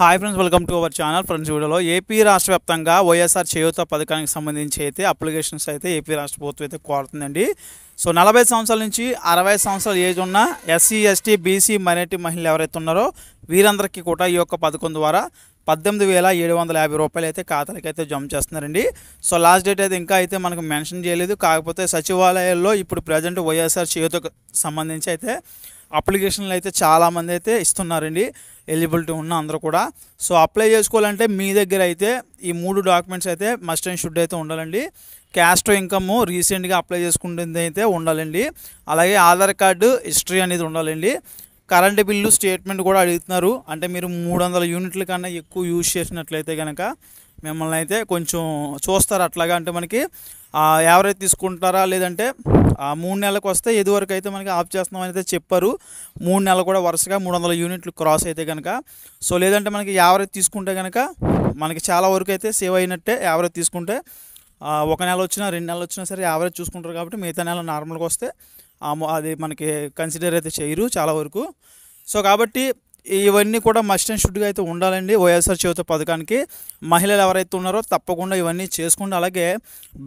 hi friends welcome to our channel friends వీడియోలో ఏపీ రాష్ట్ర వ్యాప్తంగా వైఎస్ఆర్ చేయూత పథకానికి సంబంధించి అయితే అప్లికేషన్స్ అయితే ఏపీ రాష్ట్ర ప్రభుత్వం అయితే కోరుతుందండి సో నలభై సంవత్సరాల నుంచి అరవై సంవత్సరాల ఏజ్ ఉన్న ఎస్సీ ఎస్టీ బీసీ మైనార్టీ మహిళలు ఎవరైతే ఉన్నారో వీరందరికీ కూడా ఈ యొక్క పథకం ద్వారా పద్దెనిమిది వేల ఏడు వందల యాభై రూపాయలు అయితే ఖాతాలకైతే జమ చేస్తున్నారండి సో లాస్ట్ డేట్ అయితే ఇంకా అయితే మనకు మెన్షన్ చేయలేదు కాకపోతే సచివాలయాల్లో ఇప్పుడు ప్రజెంట్ వైఎస్ఆర్ చేయుతకు సంబంధించి అయితే అప్లికేషన్లు అయితే చాలామంది అయితే ఇస్తున్నారండి ఎలిజిబిలిటీ ఉన్న అందరూ కూడా సో అప్లై చేసుకోవాలంటే మీ దగ్గర అయితే ఈ మూడు డాక్యుమెంట్స్ అయితే మస్ట్ అండ్ షుడ్ అయితే ఉండాలండి క్యాస్ట్ ఇన్కమ్ రీసెంట్గా అప్లై చేసుకుంటుంది అయితే ఉండాలండి అలాగే ఆధార్ కార్డు హిస్టరీ అనేది ఉండాలండి కరెంటు బిల్లు స్టేట్మెంట్ కూడా అడుగుతున్నారు అంటే మీరు మూడు వందల యూనిట్ల కన్నా ఎక్కువ యూజ్ చేసినట్లయితే కనుక మిమ్మల్ని అయితే కొంచెం చూస్తారు అట్లాగా అంటే మనకి యావరేజ్ తీసుకుంటారా లేదంటే మూడు నెలలకు వస్తే వరకు అయితే మనకి ఆఫ్ చేస్తున్నామని అయితే చెప్పారు మూడు నెలలు కూడా వరుసగా మూడు వందల యూనిట్లు క్రాస్ అయితే కనుక సో లేదంటే మనకి యావరేజ్ తీసుకుంటే కనుక మనకి చాలా వరకు అయితే సేవ్ అయినట్టే యావరేజ్ తీసుకుంటే ఒక నెల వచ్చినా రెండు నెలలు వచ్చినా సరే యావరేజ్ చూసుకుంటారు కాబట్టి మిగతా నెల నార్మల్గా వస్తే అది మనకి కన్సిడర్ అయితే చేయరు చాలా వరకు సో కాబట్టి ఇవన్నీ కూడా మస్ట్ అండ్ షుడ్గా అయితే ఉండాలండి వైఎస్ఆర్ చేత పథకానికి మహిళలు ఎవరైతే ఉన్నారో తప్పకుండా ఇవన్నీ చేసుకుంటే అలాగే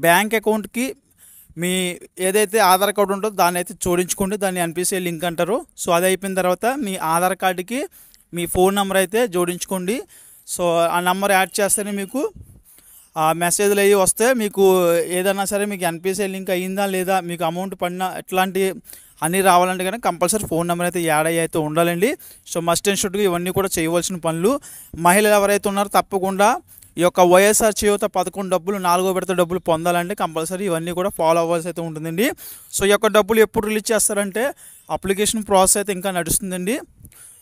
బ్యాంక్ అకౌంట్కి మీ ఏదైతే ఆధార్ కార్డు ఉంటుందో దాన్ని అయితే జోడించుకోండి దాన్ని ఎన్పిసిఐ లింక్ అంటారు సో అది అయిపోయిన తర్వాత మీ ఆధార్ కార్డుకి మీ ఫోన్ నెంబర్ అయితే జోడించుకోండి సో ఆ నెంబర్ యాడ్ చేస్తేనే మీకు ఆ మెసేజ్లు అవి వస్తే మీకు ఏదైనా సరే మీకు ఎన్పిసిఐ లింక్ అయ్యిందా లేదా మీకు అమౌంట్ పడినా ఎట్లాంటి అన్నీ రావాలంటే కానీ కంపల్సరీ ఫోన్ నెంబర్ అయితే యాడ్ అయ్యి అయితే ఉండాలండి సో మస్ట్ అండ్ షుడ్గా ఇవన్నీ కూడా చేయవలసిన పనులు మహిళలు ఎవరైతే ఉన్నారో తప్పకుండా ఈ యొక్క వైఎస్ఆర్ చేయూత పథకం డబ్బులు నాలుగో విడత డబ్బులు పొందాలంటే కంపల్సరీ ఇవన్నీ కూడా ఫాలో అవ్వాల్సి అయితే ఉంటుందండి సో ఈ యొక్క డబ్బులు ఎప్పుడు రిలీజ్ చేస్తారంటే అప్లికేషన్ ప్రాసెస్ అయితే ఇంకా నడుస్తుందండి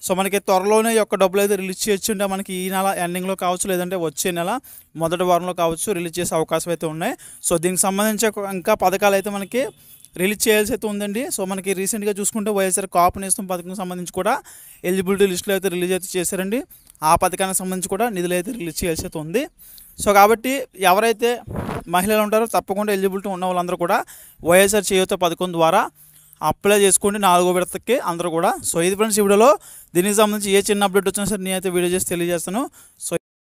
సో మనకి త్వరలోనే యొక్క డబ్బులు అయితే రిలీజ్ చేయొచ్చు అంటే మనకి ఈ నెల ఎండింగ్లో కావచ్చు లేదంటే వచ్చే నెల మొదటి వారంలో కావచ్చు రిలీజ్ చేసే అవకాశం అయితే ఉన్నాయి సో దీనికి సంబంధించి ఇంకా పథకాలు అయితే మనకి రిలీజ్ చేయాల్సి అయితే ఉందండి సో మనకి రీసెంట్గా చూసుకుంటే వైఎస్ఆర్ కాపు నేస్తం పథకం సంబంధించి కూడా ఎలిజిబిలిటీ లిస్టులో అయితే రిలీజ్ అయితే చేశారండి ఆ పథకానికి సంబంధించి కూడా నిధులు అయితే రిలీజ్ చేయాల్సి అయితే ఉంది సో కాబట్టి ఎవరైతే మహిళలు ఉంటారో తప్పకుండా ఎలిజిబిలిటీ ఉన్న వాళ్ళందరూ కూడా వైఎస్ఆర్ చేయూత పథకం ద్వారా అప్లై చేసుకోండి నాలుగో విడతకి అందరూ కూడా సో ఇది ఫ్రెండ్స్ ఈ వీడియోలో దీనికి సంబంధించి ఏ చిన్న అప్డేట్ వచ్చినా సరే నేనైతే వీడియో చేసి తెలియజేస్తాను సో